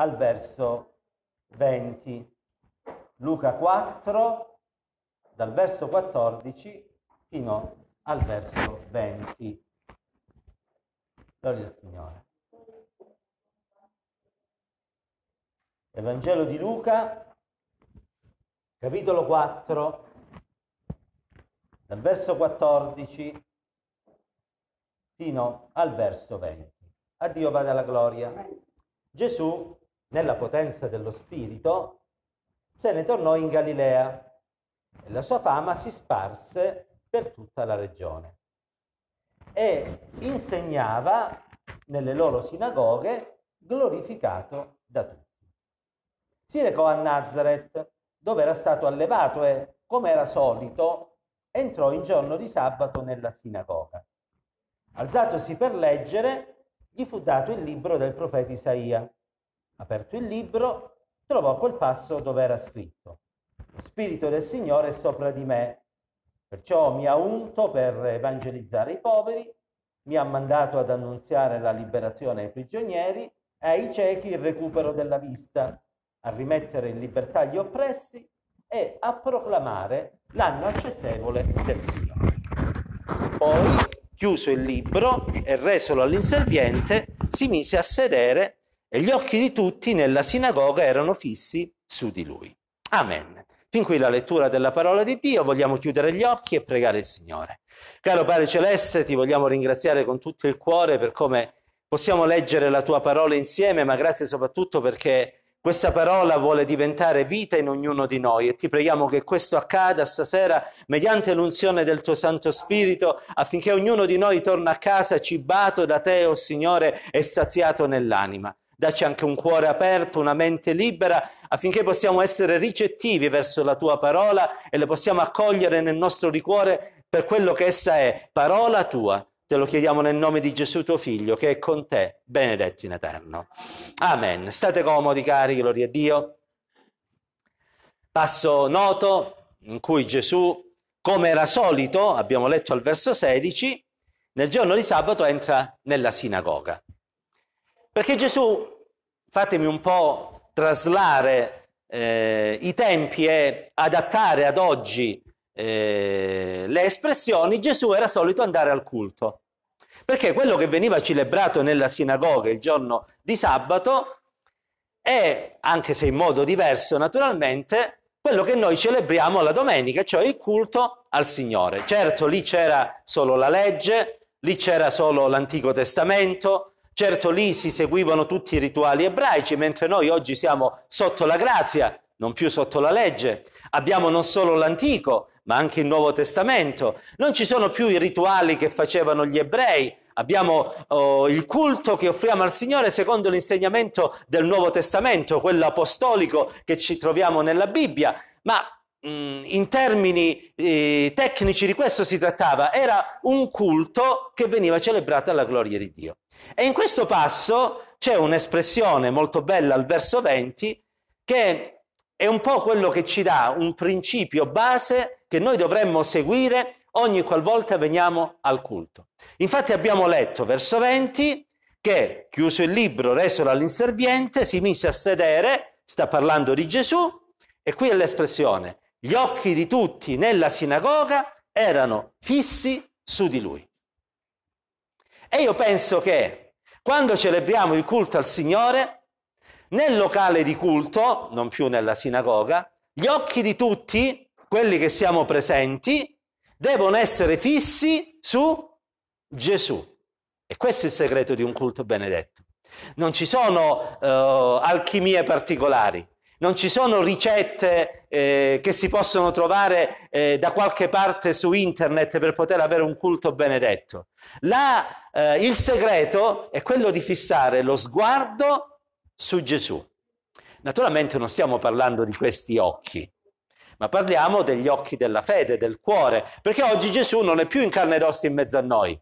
al verso 20. Luca 4, dal verso 14 fino al verso 20. Gloria al Signore. Evangelo di Luca, capitolo 4, dal verso 14 fino al verso 20. A Dio vada la gloria. Gesù nella potenza dello Spirito, se ne tornò in Galilea e la sua fama si sparse per tutta la regione. E insegnava nelle loro sinagoghe, glorificato da tutti. Si recò a Nazareth, dove era stato allevato e, come era solito, entrò in giorno di sabato nella sinagoga. Alzatosi per leggere, gli fu dato il libro del profeta Isaia aperto il libro, trovò quel passo dove era scritto, Lo Spirito del Signore è sopra di me, perciò mi ha unto per evangelizzare i poveri, mi ha mandato ad annunziare la liberazione ai prigionieri e ai ciechi il recupero della vista, a rimettere in libertà gli oppressi e a proclamare l'anno accettevole del Signore. Poi, chiuso il libro e resolo all'inserviente, si mise a sedere e gli occhi di tutti nella sinagoga erano fissi su di lui. Amen. Fin qui la lettura della parola di Dio, vogliamo chiudere gli occhi e pregare il Signore. Caro Padre Celeste, ti vogliamo ringraziare con tutto il cuore per come possiamo leggere la tua parola insieme, ma grazie soprattutto perché questa parola vuole diventare vita in ognuno di noi e ti preghiamo che questo accada stasera mediante l'unzione del tuo Santo Spirito affinché ognuno di noi torna a casa cibato da te, o oh Signore, e saziato nell'anima. Dacci anche un cuore aperto, una mente libera, affinché possiamo essere ricettivi verso la tua parola e le possiamo accogliere nel nostro cuore per quello che essa è, parola tua. Te lo chiediamo nel nome di Gesù tuo figlio, che è con te, benedetto in eterno. Amen. State comodi, cari, gloria a Dio. Passo noto in cui Gesù, come era solito, abbiamo letto al verso 16, nel giorno di sabato entra nella sinagoga. Perché Gesù, fatemi un po' traslare eh, i tempi e adattare ad oggi eh, le espressioni, Gesù era solito andare al culto. Perché quello che veniva celebrato nella sinagoga il giorno di sabato è, anche se in modo diverso naturalmente, quello che noi celebriamo la domenica, cioè il culto al Signore. Certo, lì c'era solo la legge, lì c'era solo l'Antico Testamento, Certo lì si seguivano tutti i rituali ebraici, mentre noi oggi siamo sotto la grazia, non più sotto la legge. Abbiamo non solo l'Antico, ma anche il Nuovo Testamento. Non ci sono più i rituali che facevano gli ebrei. Abbiamo oh, il culto che offriamo al Signore secondo l'insegnamento del Nuovo Testamento, quello apostolico che ci troviamo nella Bibbia. Ma mh, mm, in termini eh, tecnici di questo si trattava, era un culto che veniva celebrato alla gloria di Dio. E in questo passo c'è un'espressione molto bella al verso 20 che è un po' quello che ci dà un principio base che noi dovremmo seguire ogni qualvolta veniamo al culto. Infatti abbiamo letto verso 20 che chiuso il libro, resolo all'inserviente, si mise a sedere, sta parlando di Gesù, e qui è l'espressione, gli occhi di tutti nella sinagoga erano fissi su di lui. E io penso che quando celebriamo il culto al Signore, nel locale di culto, non più nella sinagoga, gli occhi di tutti, quelli che siamo presenti, devono essere fissi su Gesù. E questo è il segreto di un culto benedetto. Non ci sono eh, alchimie particolari, non ci sono ricette eh, che si possono trovare eh, da qualche parte su internet per poter avere un culto benedetto. Là, eh, il segreto è quello di fissare lo sguardo su Gesù. Naturalmente non stiamo parlando di questi occhi, ma parliamo degli occhi della fede, del cuore, perché oggi Gesù non è più in carne ed ossa in mezzo a noi,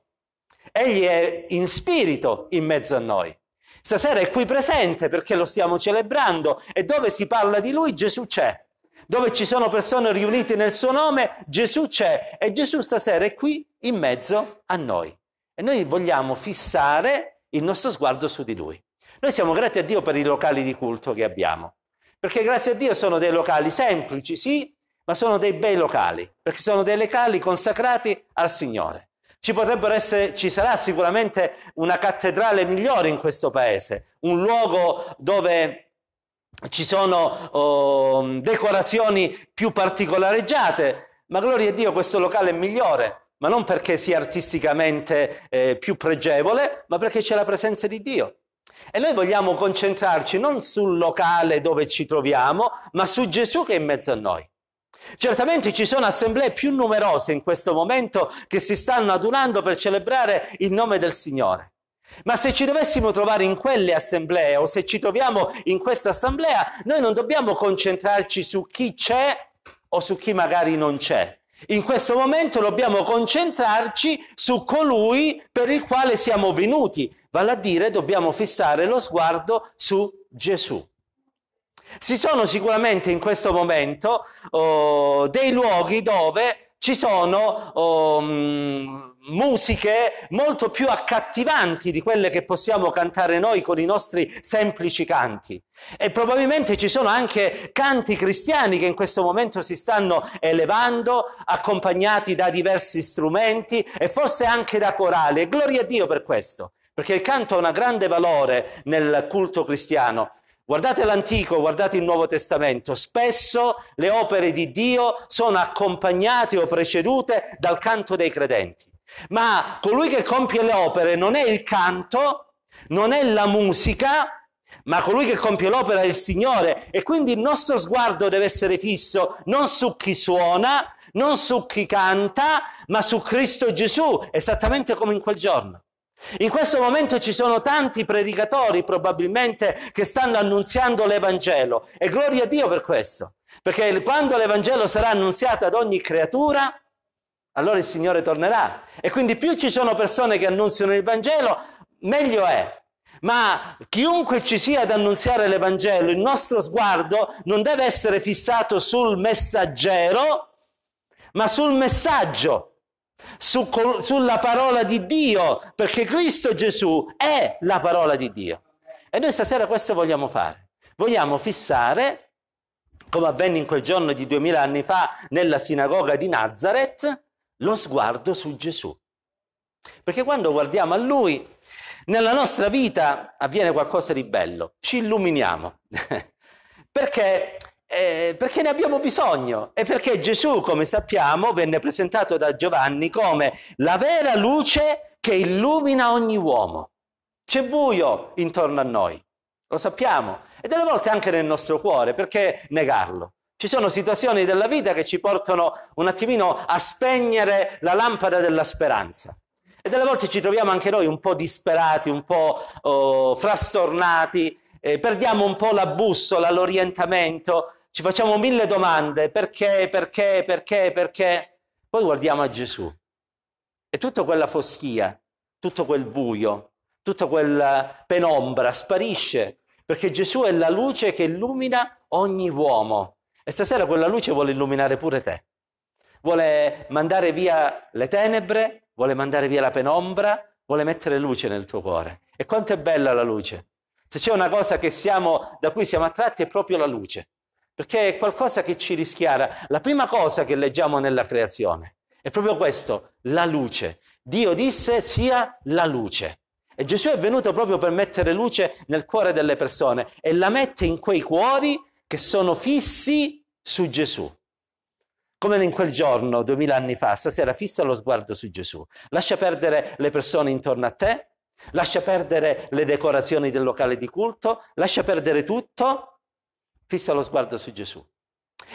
egli è in spirito in mezzo a noi. Stasera è qui presente perché lo stiamo celebrando e dove si parla di lui Gesù c'è dove ci sono persone riunite nel suo nome, Gesù c'è e Gesù stasera è qui in mezzo a noi. E noi vogliamo fissare il nostro sguardo su di lui. Noi siamo grati a Dio per i locali di culto che abbiamo, perché grazie a Dio sono dei locali semplici, sì, ma sono dei bei locali, perché sono dei locali consacrati al Signore. Ci, essere, ci sarà sicuramente una cattedrale migliore in questo paese, un luogo dove ci sono oh, decorazioni più particolareggiate, ma gloria a Dio questo locale è migliore, ma non perché sia artisticamente eh, più pregevole, ma perché c'è la presenza di Dio. E noi vogliamo concentrarci non sul locale dove ci troviamo, ma su Gesù che è in mezzo a noi. Certamente ci sono assemblee più numerose in questo momento che si stanno adunando per celebrare il nome del Signore. Ma se ci dovessimo trovare in quelle assemblee o se ci troviamo in questa assemblea, noi non dobbiamo concentrarci su chi c'è o su chi magari non c'è. In questo momento dobbiamo concentrarci su colui per il quale siamo venuti, vale a dire dobbiamo fissare lo sguardo su Gesù. Ci sono sicuramente in questo momento oh, dei luoghi dove ci sono um, musiche molto più accattivanti di quelle che possiamo cantare noi con i nostri semplici canti. E probabilmente ci sono anche canti cristiani che in questo momento si stanno elevando, accompagnati da diversi strumenti e forse anche da corali. E gloria a Dio per questo, perché il canto ha un grande valore nel culto cristiano. Guardate l'Antico, guardate il Nuovo Testamento, spesso le opere di Dio sono accompagnate o precedute dal canto dei credenti, ma colui che compie le opere non è il canto, non è la musica, ma colui che compie l'opera è il Signore e quindi il nostro sguardo deve essere fisso non su chi suona, non su chi canta, ma su Cristo Gesù, esattamente come in quel giorno. In questo momento ci sono tanti predicatori probabilmente che stanno annunziando l'Evangelo e gloria a Dio per questo, perché quando l'Evangelo sarà annunziato ad ogni creatura, allora il Signore tornerà. E quindi più ci sono persone che annunziano il Vangelo, meglio è. Ma chiunque ci sia ad annunziare l'Evangelo, il nostro sguardo non deve essere fissato sul messaggero, ma sul messaggio su, sulla parola di Dio, perché Cristo Gesù è la parola di Dio. E noi stasera questo vogliamo fare. Vogliamo fissare, come avvenne in quel giorno di duemila anni fa nella sinagoga di Nazareth, lo sguardo su Gesù. Perché quando guardiamo a Lui, nella nostra vita avviene qualcosa di bello, ci illuminiamo. perché eh, perché ne abbiamo bisogno e perché Gesù, come sappiamo, venne presentato da Giovanni come la vera luce che illumina ogni uomo. C'è buio intorno a noi, lo sappiamo, e delle volte anche nel nostro cuore, perché negarlo? Ci sono situazioni della vita che ci portano un attimino a spegnere la lampada della speranza. E delle volte ci troviamo anche noi un po' disperati, un po' oh, frastornati, eh, perdiamo un po' la bussola, l'orientamento, ci facciamo mille domande, perché, perché, perché, perché. Poi guardiamo a Gesù. E tutta quella foschia, tutto quel buio, tutta quella penombra sparisce, perché Gesù è la luce che illumina ogni uomo. E stasera quella luce vuole illuminare pure te. Vuole mandare via le tenebre, vuole mandare via la penombra, vuole mettere luce nel tuo cuore. E quanto è bella la luce. Se c'è una cosa siamo, da cui siamo attratti è proprio la luce perché è qualcosa che ci rischiara. La prima cosa che leggiamo nella creazione è proprio questo, la luce. Dio disse sia la luce. E Gesù è venuto proprio per mettere luce nel cuore delle persone e la mette in quei cuori che sono fissi su Gesù. Come in quel giorno, duemila anni fa, stasera fissa lo sguardo su Gesù. Lascia perdere le persone intorno a te, lascia perdere le decorazioni del locale di culto, lascia perdere tutto fissa lo sguardo su Gesù.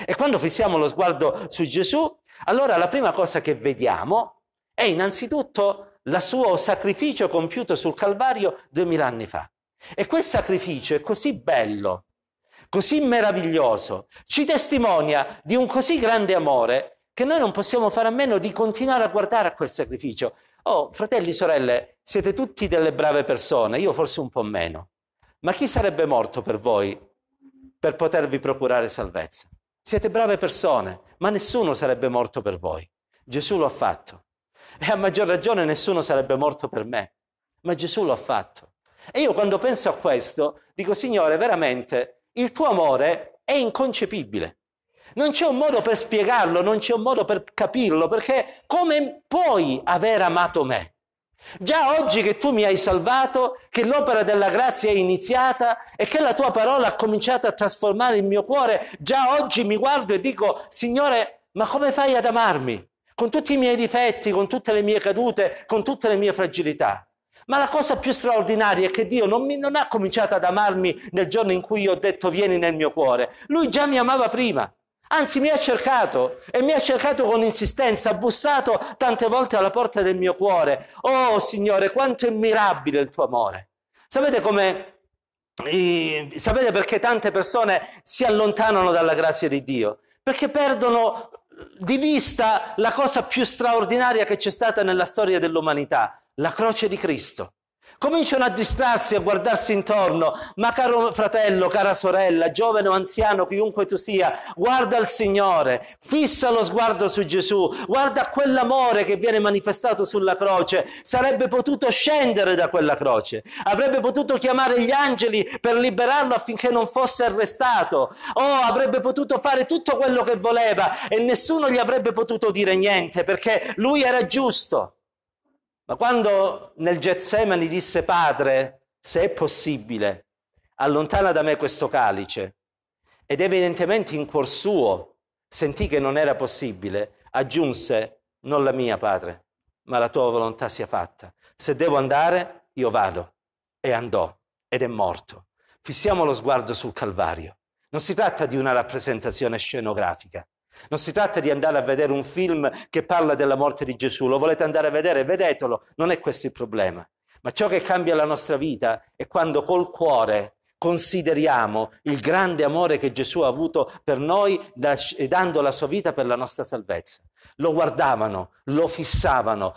E quando fissiamo lo sguardo su Gesù, allora la prima cosa che vediamo è innanzitutto il suo sacrificio compiuto sul Calvario duemila anni fa. E quel sacrificio è così bello, così meraviglioso, ci testimonia di un così grande amore che noi non possiamo fare a meno di continuare a guardare a quel sacrificio. Oh, fratelli e sorelle, siete tutti delle brave persone, io forse un po' meno. Ma chi sarebbe morto per voi per potervi procurare salvezza. Siete brave persone, ma nessuno sarebbe morto per voi. Gesù lo ha fatto. E a maggior ragione nessuno sarebbe morto per me. Ma Gesù lo ha fatto. E io quando penso a questo, dico, Signore, veramente, il tuo amore è inconcepibile. Non c'è un modo per spiegarlo, non c'è un modo per capirlo, perché come puoi aver amato me? Già oggi che tu mi hai salvato, che l'opera della grazia è iniziata e che la tua parola ha cominciato a trasformare il mio cuore, già oggi mi guardo e dico, Signore, ma come fai ad amarmi? Con tutti i miei difetti, con tutte le mie cadute, con tutte le mie fragilità. Ma la cosa più straordinaria è che Dio non, mi, non ha cominciato ad amarmi nel giorno in cui io ho detto vieni nel mio cuore. Lui già mi amava prima. Anzi, mi ha cercato e mi ha cercato con insistenza, ha bussato tante volte alla porta del mio cuore. Oh Signore, quanto è mirabile il tuo amore. Sapete come sapete perché tante persone si allontanano dalla grazia di Dio? Perché perdono di vista la cosa più straordinaria che c'è stata nella storia dell'umanità, la croce di Cristo cominciano a distrarsi, a guardarsi intorno. Ma caro fratello, cara sorella, giovane o anziano, chiunque tu sia, guarda il Signore, fissa lo sguardo su Gesù, guarda quell'amore che viene manifestato sulla croce. Sarebbe potuto scendere da quella croce, avrebbe potuto chiamare gli angeli per liberarlo affinché non fosse arrestato. Oh, avrebbe potuto fare tutto quello che voleva e nessuno gli avrebbe potuto dire niente perché lui era giusto. Ma quando nel Getsemani disse, Padre, se è possibile, allontana da me questo calice, ed evidentemente in cuor suo sentì che non era possibile, aggiunse, non la mia, Padre, ma la tua volontà sia fatta. Se devo andare, io vado. E andò ed è morto. Fissiamo lo sguardo sul Calvario. Non si tratta di una rappresentazione scenografica, non si tratta di andare a vedere un film che parla della morte di Gesù, lo volete andare a vedere, vedetelo, non è questo il problema. Ma ciò che cambia la nostra vita è quando col cuore consideriamo il grande amore che Gesù ha avuto per noi dando la sua vita per la nostra salvezza. Lo guardavano, lo fissavano,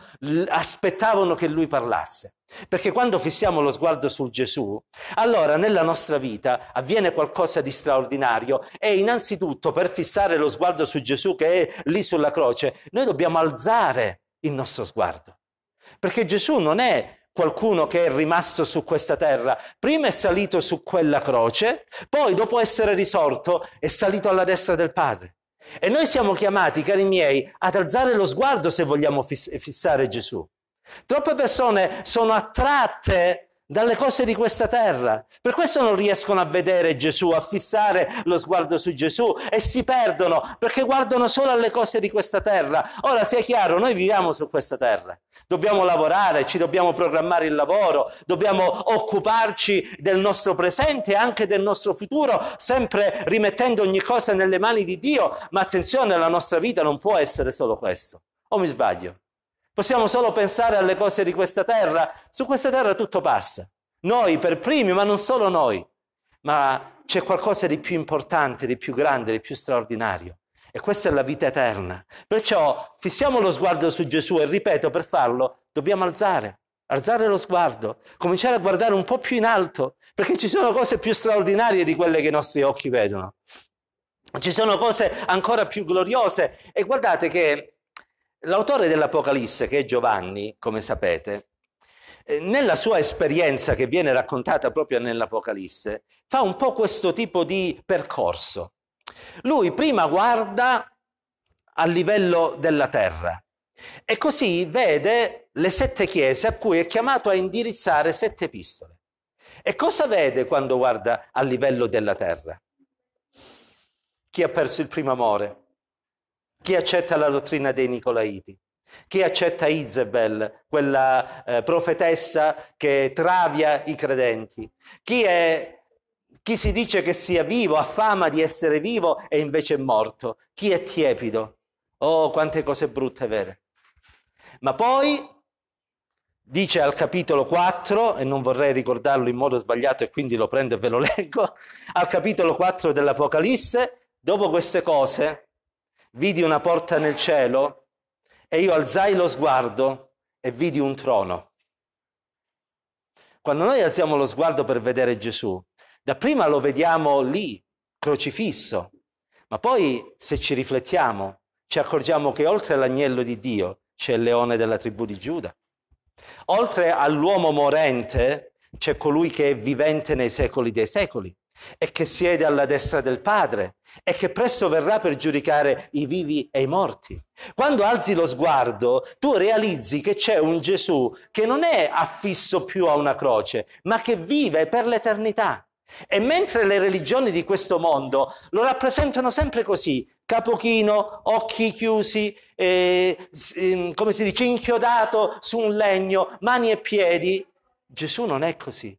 aspettavano che lui parlasse. Perché quando fissiamo lo sguardo su Gesù, allora nella nostra vita avviene qualcosa di straordinario e innanzitutto per fissare lo sguardo su Gesù che è lì sulla croce, noi dobbiamo alzare il nostro sguardo. Perché Gesù non è qualcuno che è rimasto su questa terra, prima è salito su quella croce, poi dopo essere risorto è salito alla destra del Padre. E noi siamo chiamati, cari miei, ad alzare lo sguardo se vogliamo fiss- fissare Gesù. Troppe persone sono attratte dalle cose di questa terra. Per questo non riescono a vedere Gesù, a fissare lo sguardo su Gesù e si perdono perché guardano solo alle cose di questa terra. Ora sia chiaro, noi viviamo su questa terra. Dobbiamo lavorare, ci dobbiamo programmare il lavoro, dobbiamo occuparci del nostro presente e anche del nostro futuro, sempre rimettendo ogni cosa nelle mani di Dio. Ma attenzione, la nostra vita non può essere solo questo. O mi sbaglio? Possiamo solo pensare alle cose di questa terra. Su questa terra tutto passa. Noi per primi, ma non solo noi. Ma c'è qualcosa di più importante, di più grande, di più straordinario. E questa è la vita eterna. Perciò fissiamo lo sguardo su Gesù e ripeto, per farlo dobbiamo alzare, alzare lo sguardo, cominciare a guardare un po' più in alto, perché ci sono cose più straordinarie di quelle che i nostri occhi vedono. Ci sono cose ancora più gloriose e guardate che L'autore dell'Apocalisse, che è Giovanni, come sapete, eh, nella sua esperienza che viene raccontata proprio nell'Apocalisse, fa un po' questo tipo di percorso. Lui prima guarda a livello della terra e così vede le sette chiese a cui è chiamato a indirizzare sette epistole. E cosa vede quando guarda a livello della terra? Chi ha perso il primo amore? Chi accetta la dottrina dei Nicolaiti? Chi accetta Isabel, quella eh, profetessa che travia i credenti? Chi, è, chi si dice che sia vivo, ha fama di essere vivo e invece è morto? Chi è tiepido? Oh, quante cose brutte vere. Ma poi dice al capitolo 4, e non vorrei ricordarlo in modo sbagliato e quindi lo prendo e ve lo leggo, al capitolo 4 dell'Apocalisse, dopo queste cose vidi una porta nel cielo e io alzai lo sguardo e vidi un trono. Quando noi alziamo lo sguardo per vedere Gesù, dapprima lo vediamo lì, crocifisso, ma poi se ci riflettiamo ci accorgiamo che oltre all'agnello di Dio c'è il leone della tribù di Giuda. Oltre all'uomo morente c'è colui che è vivente nei secoli dei secoli e che siede alla destra del Padre e che presto verrà per giudicare i vivi e i morti. Quando alzi lo sguardo, tu realizzi che c'è un Gesù che non è affisso più a una croce, ma che vive per l'eternità. E mentre le religioni di questo mondo lo rappresentano sempre così, capochino, occhi chiusi, eh, come si dice, inchiodato su un legno, mani e piedi, Gesù non è così.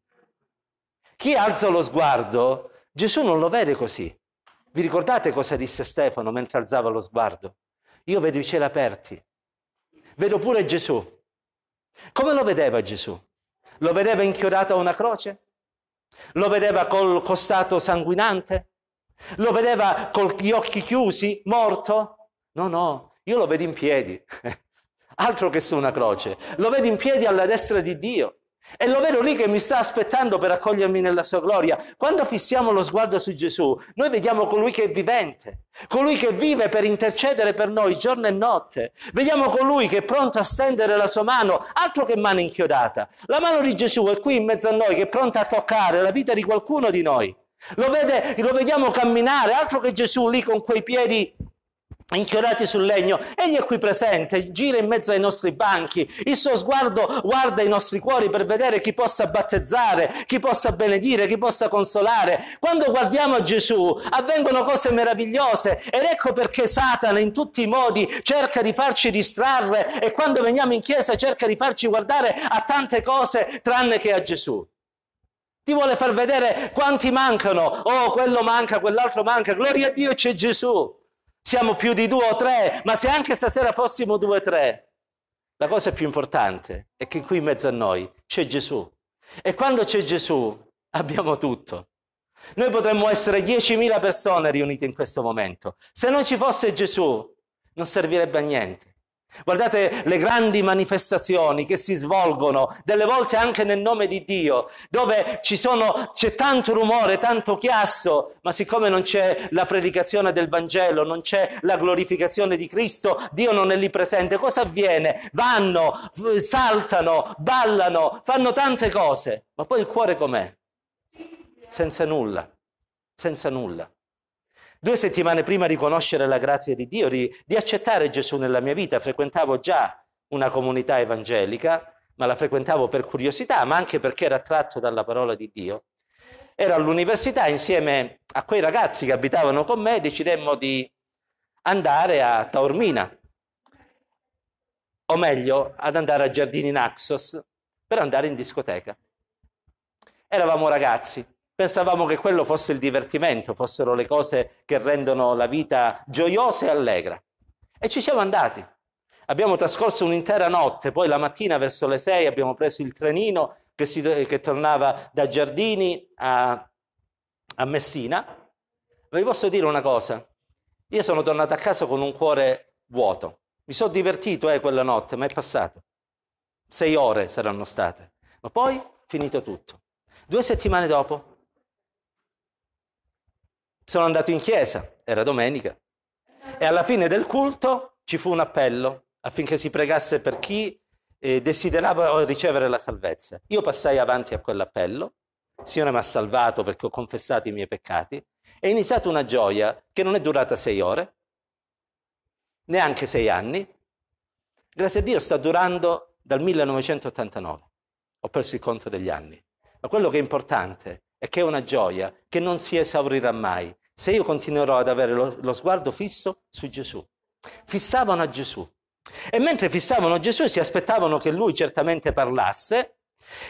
Chi alza lo sguardo, Gesù non lo vede così. Vi ricordate cosa disse Stefano mentre alzava lo sguardo? Io vedo i cieli aperti, vedo pure Gesù. Come lo vedeva Gesù? Lo vedeva inchiodato a una croce? Lo vedeva col costato sanguinante? Lo vedeva con gli occhi chiusi, morto? No, no, io lo vedo in piedi, altro che su una croce. Lo vedo in piedi alla destra di Dio. È l'overo lì che mi sta aspettando per accogliermi nella sua gloria. Quando fissiamo lo sguardo su Gesù, noi vediamo colui che è vivente, colui che vive per intercedere per noi giorno e notte. Vediamo colui che è pronto a stendere la sua mano, altro che mano inchiodata. La mano di Gesù è qui in mezzo a noi, che è pronta a toccare la vita di qualcuno di noi. Lo, vede, lo vediamo camminare, altro che Gesù lì con quei piedi inchiodati sul legno, egli è qui presente, gira in mezzo ai nostri banchi, il suo sguardo guarda i nostri cuori per vedere chi possa battezzare, chi possa benedire, chi possa consolare. Quando guardiamo a Gesù avvengono cose meravigliose ed ecco perché Satana in tutti i modi cerca di farci distrarre e quando veniamo in chiesa cerca di farci guardare a tante cose tranne che a Gesù. Ti vuole far vedere quanti mancano, oh quello manca, quell'altro manca, gloria a Dio c'è Gesù. Siamo più di due o tre, ma se anche stasera fossimo due o tre, la cosa più importante è che qui in mezzo a noi c'è Gesù. E quando c'è Gesù abbiamo tutto. Noi potremmo essere 10.000 persone riunite in questo momento. Se non ci fosse Gesù, non servirebbe a niente. Guardate le grandi manifestazioni che si svolgono, delle volte anche nel nome di Dio, dove sono, c'è tanto rumore, tanto chiasso, ma siccome non c'è la predicazione del Vangelo, non c'è la glorificazione di Cristo, Dio non è lì presente, cosa avviene? Vanno, saltano, ballano, fanno tante cose, ma poi il cuore com'è? Senza nulla, senza nulla. Due settimane prima di conoscere la grazia di Dio, di, di accettare Gesù nella mia vita, frequentavo già una comunità evangelica, ma la frequentavo per curiosità, ma anche perché era attratto dalla parola di Dio. Ero all'università insieme a quei ragazzi che abitavano con me, decidemmo di andare a Taormina, o meglio, ad andare a Giardini Naxos per andare in discoteca. Eravamo ragazzi, Pensavamo che quello fosse il divertimento, fossero le cose che rendono la vita gioiosa e allegra. E ci siamo andati. Abbiamo trascorso un'intera notte, poi la mattina verso le sei abbiamo preso il trenino che, si, che tornava da Giardini a, a Messina. Vi posso dire una cosa, io sono tornato a casa con un cuore vuoto. Mi sono divertito eh, quella notte, ma è passato. Sei ore saranno state. Ma poi finito tutto. Due settimane dopo sono andato in chiesa, era domenica, e alla fine del culto ci fu un appello affinché si pregasse per chi eh, desiderava ricevere la salvezza. Io passai avanti a quell'appello, il Signore mi ha salvato perché ho confessato i miei peccati, è iniziata una gioia che non è durata sei ore, neanche sei anni. Grazie a Dio sta durando dal 1989. Ho perso il conto degli anni. Ma quello che è importante e che è una gioia che non si esaurirà mai se io continuerò ad avere lo, lo sguardo fisso su Gesù. Fissavano a Gesù. E mentre fissavano Gesù si aspettavano che lui certamente parlasse,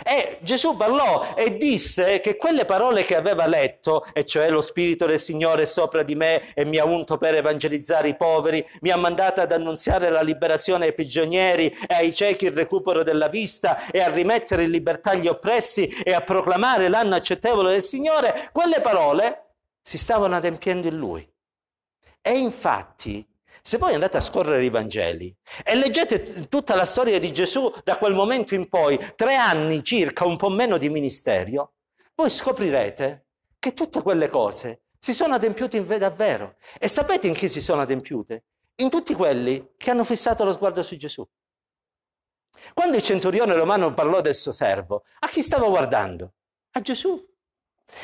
e Gesù parlò e disse che quelle parole che aveva letto, e cioè lo Spirito del Signore è sopra di me e mi ha unto per evangelizzare i poveri, mi ha mandato ad annunziare la liberazione ai prigionieri e ai ciechi il recupero della vista e a rimettere in libertà gli oppressi e a proclamare l'anno accettevole del Signore, quelle parole si stavano adempiendo in lui. E infatti se voi andate a scorrere i Vangeli e leggete tutta la storia di Gesù da quel momento in poi, tre anni circa, un po' meno di ministero, voi scoprirete che tutte quelle cose si sono adempiute in davvero. E sapete in chi si sono adempiute? In tutti quelli che hanno fissato lo sguardo su Gesù. Quando il centurione romano parlò del suo servo, a chi stava guardando? A Gesù.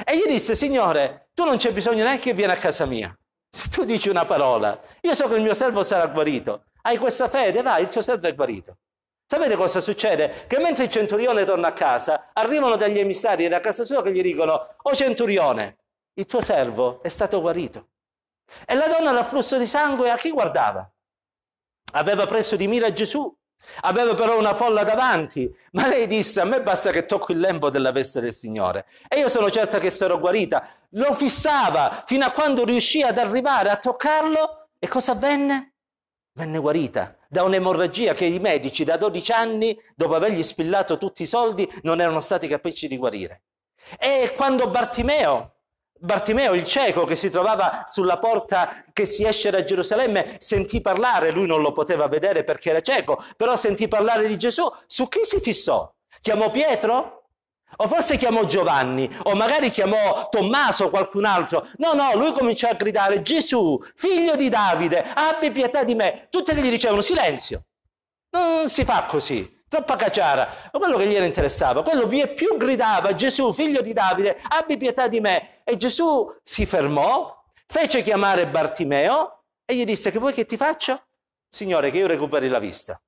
E gli disse, Signore, tu non c'è bisogno neanche che vieni a casa mia. Se tu dici una parola, io so che il mio servo sarà guarito, hai questa fede, vai, il tuo servo è guarito. Sapete cosa succede? Che mentre il centurione torna a casa, arrivano degli emissari da casa sua che gli dicono, o oh centurione, il tuo servo è stato guarito. E la donna all'afflusso di sangue a chi guardava? Aveva preso di mira Gesù, aveva però una folla davanti, ma lei disse, a me basta che tocco il lembo della veste del Signore e io sono certa che sarò guarita lo fissava fino a quando riuscì ad arrivare a toccarlo e cosa avvenne? Venne guarita da un'emorragia che i medici da 12 anni, dopo avergli spillato tutti i soldi, non erano stati capaci di guarire. E quando Bartimeo, Bartimeo il cieco che si trovava sulla porta che si esce da Gerusalemme, sentì parlare, lui non lo poteva vedere perché era cieco, però sentì parlare di Gesù, su chi si fissò? Chiamò Pietro? O forse chiamò Giovanni, o magari chiamò Tommaso o qualcun altro. No, no, lui cominciò a gridare, Gesù, figlio di Davide, abbi pietà di me. Tutti gli dicevano, silenzio, non si fa così, troppa caciara. Ma quello che gliene interessava, quello via più gridava, Gesù, figlio di Davide, abbi pietà di me. E Gesù si fermò, fece chiamare Bartimeo e gli disse, che vuoi che ti faccia? Signore, che io recuperi la vista.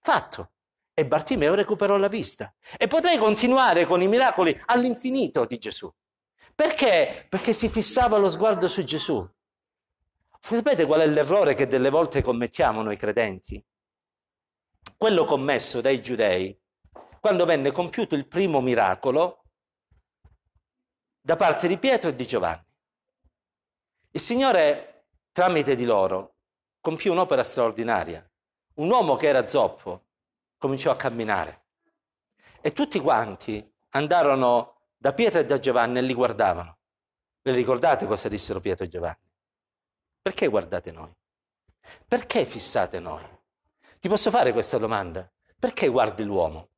Fatto. E Bartimeo recuperò la vista. E potrei continuare con i miracoli all'infinito di Gesù. Perché? Perché si fissava lo sguardo su Gesù. Sapete qual è l'errore che delle volte commettiamo noi credenti? Quello commesso dai giudei quando venne compiuto il primo miracolo da parte di Pietro e di Giovanni. Il Signore, tramite di loro, compì un'opera straordinaria. Un uomo che era zoppo, cominciò a camminare. E tutti quanti andarono da Pietro e da Giovanni e li guardavano. Ve ricordate cosa dissero Pietro e Giovanni? Perché guardate noi? Perché fissate noi? Ti posso fare questa domanda? Perché guardi l'uomo?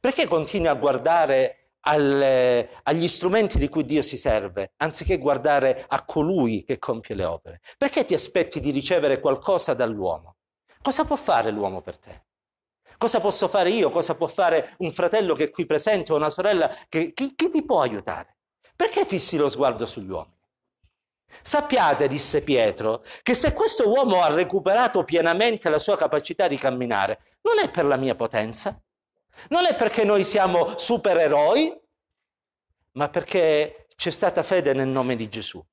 Perché continui a guardare alle, agli strumenti di cui Dio si serve, anziché guardare a colui che compie le opere? Perché ti aspetti di ricevere qualcosa dall'uomo? Cosa può fare l'uomo per te? Cosa posso fare io? Cosa può fare un fratello che è qui presente o una sorella? Che, chi, chi ti può aiutare? Perché fissi lo sguardo sugli uomini? Sappiate, disse Pietro, che se questo uomo ha recuperato pienamente la sua capacità di camminare, non è per la mia potenza, non è perché noi siamo supereroi, ma perché c'è stata fede nel nome di Gesù.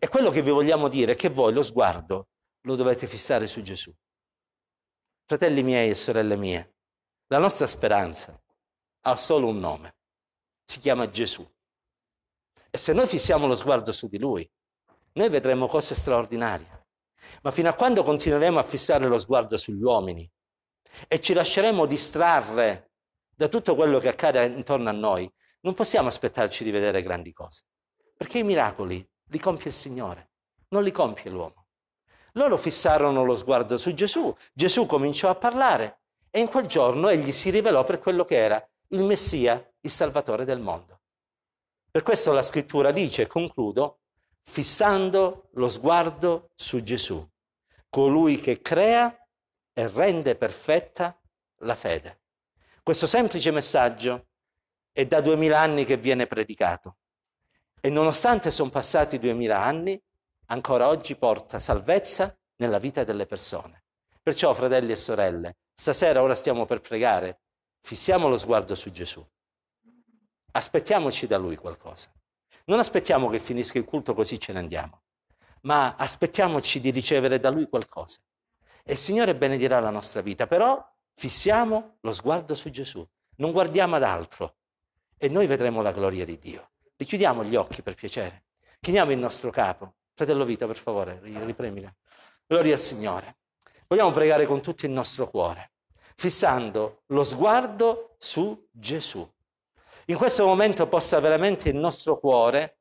E quello che vi vogliamo dire è che voi lo sguardo lo dovete fissare su Gesù. Fratelli miei e sorelle mie, la nostra speranza ha solo un nome, si chiama Gesù. E se noi fissiamo lo sguardo su di lui, noi vedremo cose straordinarie. Ma fino a quando continueremo a fissare lo sguardo sugli uomini e ci lasceremo distrarre da tutto quello che accade intorno a noi, non possiamo aspettarci di vedere grandi cose, perché i miracoli li compie il Signore, non li compie l'uomo. Loro fissarono lo sguardo su Gesù, Gesù cominciò a parlare e in quel giorno egli si rivelò per quello che era, il Messia, il Salvatore del mondo. Per questo la scrittura dice, concludo, fissando lo sguardo su Gesù, colui che crea e rende perfetta la fede. Questo semplice messaggio è da duemila anni che viene predicato e nonostante sono passati duemila anni, ancora oggi porta salvezza nella vita delle persone. Perciò, fratelli e sorelle, stasera ora stiamo per pregare, fissiamo lo sguardo su Gesù. Aspettiamoci da Lui qualcosa. Non aspettiamo che finisca il culto così ce ne andiamo, ma aspettiamoci di ricevere da Lui qualcosa. E il Signore benedirà la nostra vita, però fissiamo lo sguardo su Gesù, non guardiamo ad altro e noi vedremo la gloria di Dio. Richiudiamo gli occhi per piacere, chiniamo il nostro capo Fratello Vita, per favore, riprendila. Gloria al Signore. Vogliamo pregare con tutto il nostro cuore, fissando lo sguardo su Gesù. In questo momento possa veramente il nostro cuore